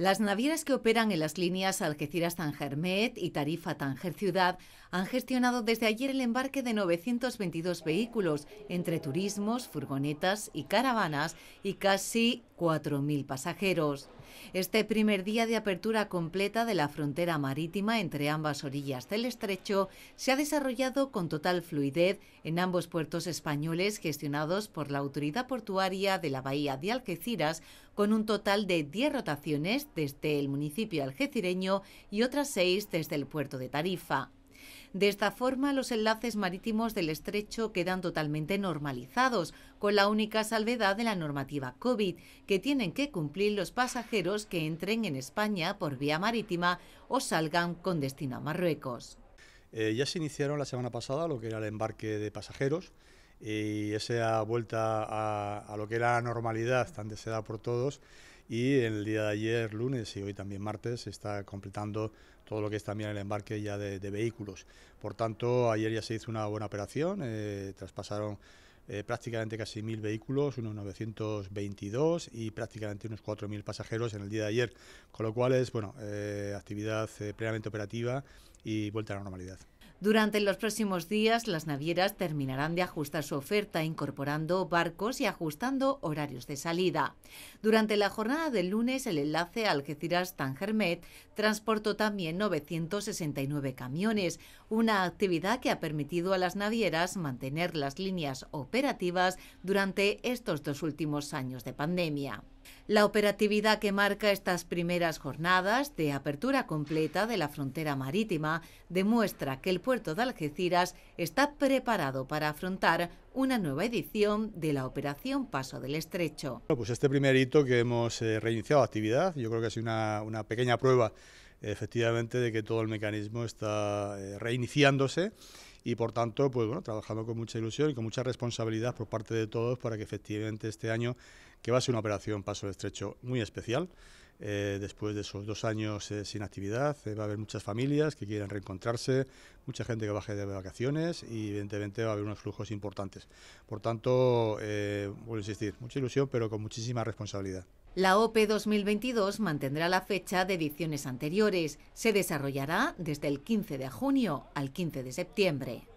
Las navieras que operan en las líneas algeciras tangermet y Tarifa-Tanger Ciudad han gestionado desde ayer el embarque de 922 vehículos entre turismos, furgonetas y caravanas y casi 4.000 pasajeros este primer día de apertura completa de la frontera marítima entre ambas orillas del estrecho se ha desarrollado con total fluidez en ambos puertos españoles gestionados por la autoridad portuaria de la bahía de Algeciras, con un total de 10 rotaciones desde el municipio algecireño y otras 6 desde el puerto de Tarifa. De esta forma, los enlaces marítimos del estrecho quedan totalmente normalizados, con la única salvedad de la normativa COVID, que tienen que cumplir los pasajeros que entren en España por vía marítima o salgan con destino a Marruecos. Eh, ya se iniciaron la semana pasada lo que era el embarque de pasajeros y esa vuelta a, a lo que era la normalidad tan deseada por todos y el día de ayer, lunes y hoy también martes, se está completando todo lo que es también el embarque ya de, vehículos. Por tanto, ayer ya se hizo una buena operación, eh, traspasaron eh, prácticamente casi mil vehículos, unos 922 y prácticamente unos 4.000 pasajeros en el día de ayer, con lo cual es bueno, eh, actividad plenamente operativa y vuelta a la normalidad. Durante los próximos días, las navieras terminarán de ajustar su oferta incorporando barcos y ajustando horarios de salida. Durante la jornada del lunes, el enlace Algeciras-Tangermet transportó también 969 camiones, una actividad que ha permitido a las navieras mantener las líneas operativas durante estos dos últimos años de pandemia. La operatividad que marca estas primeras jornadas de apertura completa de la frontera marítima demuestra que el puerto de Algeciras está preparado para afrontar una nueva edición de la Operación Paso del Estrecho. pues este primer hito que hemos eh, reiniciado actividad, yo creo que es una, pequeña prueba efectivamente de que todo el mecanismo está eh, reiniciándose y por tanto, pues bueno, trabajando con mucha ilusión y con mucha responsabilidad por parte de todos para que efectivamente este año, que va a ser una operación paso estrecho muy especial, eh, después de esos dos años eh, sin actividad. Eh, va a haber muchas familias que quieran reencontrarse, mucha gente que baje de vacaciones y evidentemente va a haber unos flujos importantes. Por tanto, vuelvo a insistir, mucha ilusión pero con muchísima responsabilidad. La OPE 2022 mantendrá la fecha de ediciones anteriores. Se desarrollará desde el 15 de junio al 15 de septiembre.